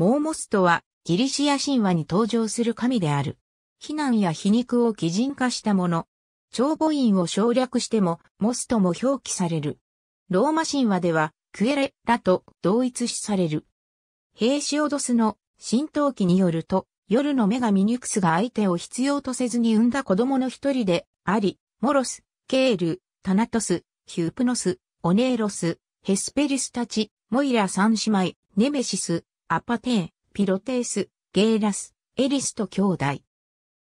モーモストはギリシア神話に登場する神である。非難や皮肉を擬人化したもの。長母院を省略してもモストも表記される。ローマ神話ではクエレラと同一視される。ヘイシオドスの神道記によると、夜の女神ニュクスが相手を必要とせずに産んだ子供の一人であり、モロス、ケール、タナトス、ヒュープノス、オネーロス、ヘスペリスたち、モイラ三姉妹、ネメシス、アパテー、ピロテース、ゲーラス、エリスと兄弟。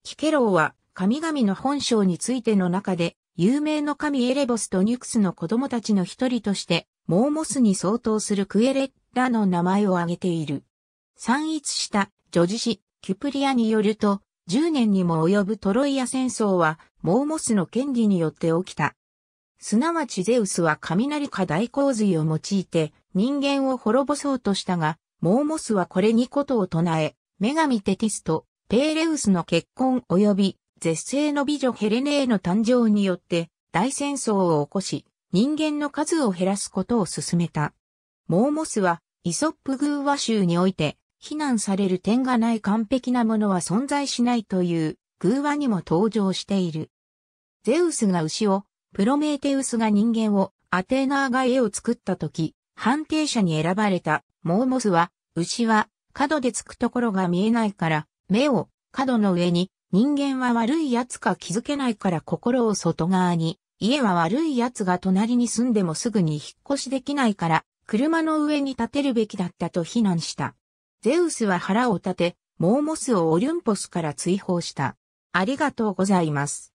キケローは神々の本性についての中で、有名の神エレボスとニュクスの子供たちの一人として、モーモスに相当するクエレッラの名前を挙げている。散逸した女児誌キュプリアによると、10年にも及ぶトロイア戦争は、モーモスの権利によって起きた。すなわちゼウスは雷か大洪水を用いて人間を滅ぼそうとしたが、モーモスはこれにことを唱え、女神テティスとペーレウスの結婚及び絶世の美女ヘレネーの誕生によって大戦争を起こし、人間の数を減らすことを進めた。モーモスはイソップグーワ州において、非難される点がない完璧なものは存在しないという、偶話にも登場している。ゼウスが牛を、プロメーテウスが人間を、アテーナーが絵を作った時、判定者に選ばれたモーモスは、牛は角でつくところが見えないから、目を角の上に、人間は悪い奴か気づけないから心を外側に、家は悪い奴が隣に住んでもすぐに引っ越しできないから、車の上に立てるべきだったと非難した。ゼウスは腹を立て、モーモスをオリュンポスから追放した。ありがとうございます。